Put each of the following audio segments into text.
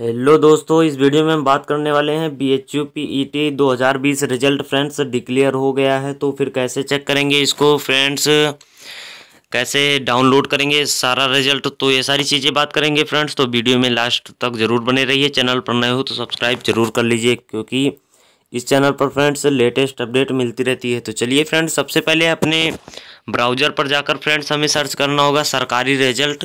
hello दोस्तों इस video में हम बात करने वाले हैं B H U P E T दो हज़ार बीस रिजल्ट फ्रेंड्स डिक्लेयर हो गया है तो फिर कैसे चेक करेंगे इसको फ्रेंड्स कैसे डाउनलोड करेंगे सारा रिजल्ट तो ये सारी चीज़ें बात करेंगे फ्रेंड्स तो वीडियो में लास्ट तक ज़रूर बने रहिए चैनल पर नए हो तो सब्सक्राइब जरूर कर लीजिए क्योंकि इस चैनल पर फ्रेंड्स लेटेस्ट अपडेट मिलती रहती है तो चलिए फ्रेंड्स सबसे पहले अपने ब्राउज़र पर जाकर फ्रेंड्स हमें सर्च करना होगा सरकारी रिजल्ट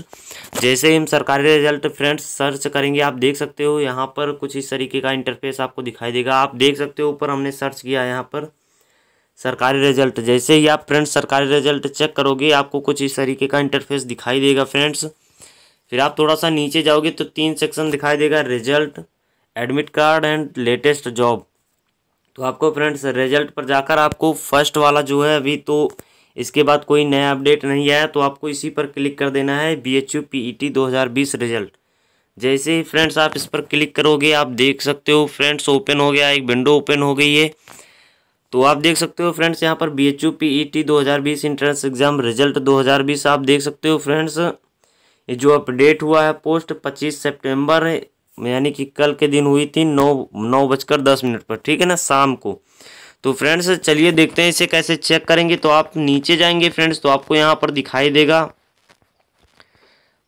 जैसे ही हम सरकारी रिजल्ट फ्रेंड्स सर्च करेंगे आप देख सकते हो यहाँ पर कुछ इस तरीके का इंटरफेस आपको दिखाई देगा आप देख सकते हो ऊपर हमने सर्च किया यहाँ पर सरकारी रिजल्ट जैसे ही आप फ्रेंड्स सरकारी रिजल्ट चेक करोगे आपको कुछ इस तरीके का इंटरफेस दिखाई देगा फ्रेंड्स फिर आप थोड़ा सा नीचे जाओगे तो तीन सेक्शन दिखाई देगा result admit card and latest job तो आपको फ्रेंड्स रिजल्ट पर जाकर आपको फर्स्ट वाला जो है अभी तो इसके बाद कोई नया अपडेट नहीं आया तो आपको इसी पर क्लिक कर देना है B H U P E T दो हज़ार बीस रिजल्ट जैसे ही फ्रेंड्स आप इस पर क्लिक करोगे आप देख सकते हो फ्रेंड्स ओपन हो गया एक विंडो ओपन हो गई है तो आप देख सकते हो फ्रेंड्स यहाँ पर B H U P E T दो हज़ार बीस इंट्रेंस एग्जाम रिजल्ट दो हज़ार बीस आप देख सकते हो फ्रेंड्स ये जो अपडेट हुआ है पोस्ट पच्चीस सेप्टेम्बर यानी कि कल के दिन हुई थी नौ नौ बजकर दस मिनट पर ठीक है ना शाम को तो फ्रेंड्स चलिए देखते हैं इसे कैसे चेक करेंगे तो आप नीचे जाएंगे फ्रेंड्स तो आपको यहाँ पर दिखाई देगा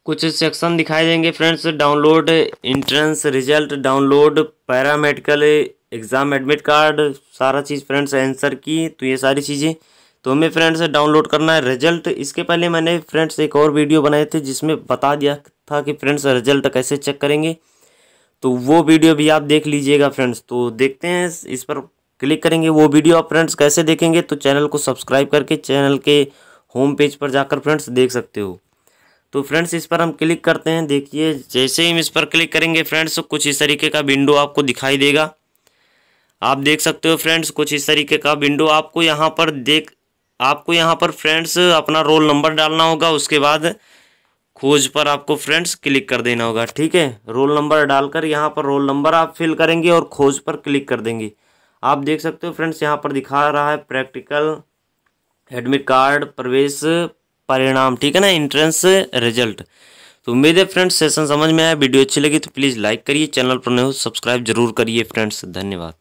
कुछ सेक्शन दिखाई देंगे friends download entrance result download paramedical exam admit card सारा चीज़ फ्रेंड्स आंसर की तो ये सारी चीज़ें तो हमें फ्रेंड्स डाउनलोड करना है रिजल्ट इसके पहले मैंने फ्रेंड्स एक और वीडियो बनाए थे जिसमें बता दिया था कि फ्रेंड्स रिजल्ट कैसे चेक करेंगे तो वो वीडियो भी आप देख लीजिएगा फ्रेंड्स तो देखते हैं इस पर क्लिक करेंगे वो वीडियो आप फ्रेंड्स कैसे देखेंगे तो चैनल को सब्सक्राइब करके चैनल के होम पेज पर जाकर फ्रेंड्स देख सकते हो तो फ्रेंड्स इस पर हम क्लिक करते हैं देखिए जैसे ही हम इस पर क्लिक करेंगे फ्रेंड्स कुछ इस तरीके का विंडो आपको दिखाई देगा आप देख सकते हो फ्रेंड्स कुछ इस तरीके का विंडो आपको यहाँ पर देख आपको यहाँ पर फ्रेंड्स अपना रोल नंबर डालना होगा उसके बाद खोज पर आपको फ्रेंड्स क्लिक कर देना होगा ठीक है रोल नंबर डालकर यहाँ पर रोल नंबर आप फिल करेंगे और खोज पर क्लिक कर देंगे आप देख सकते हो फ्रेंड्स यहाँ पर दिखा रहा है प्रैक्टिकल एडमिट कार्ड प्रवेश परिणाम ठीक है ना इंट्रेंस रिजल्ट तो उम्मीद है फ्रेंड्स सेशन समझ में आया वीडियो अच्छी लगी तो प्लीज़ लाइक करिए चैनल पर नहीं हो सब्सक्राइब जरूर करिए फ्रेंड्स धन्यवाद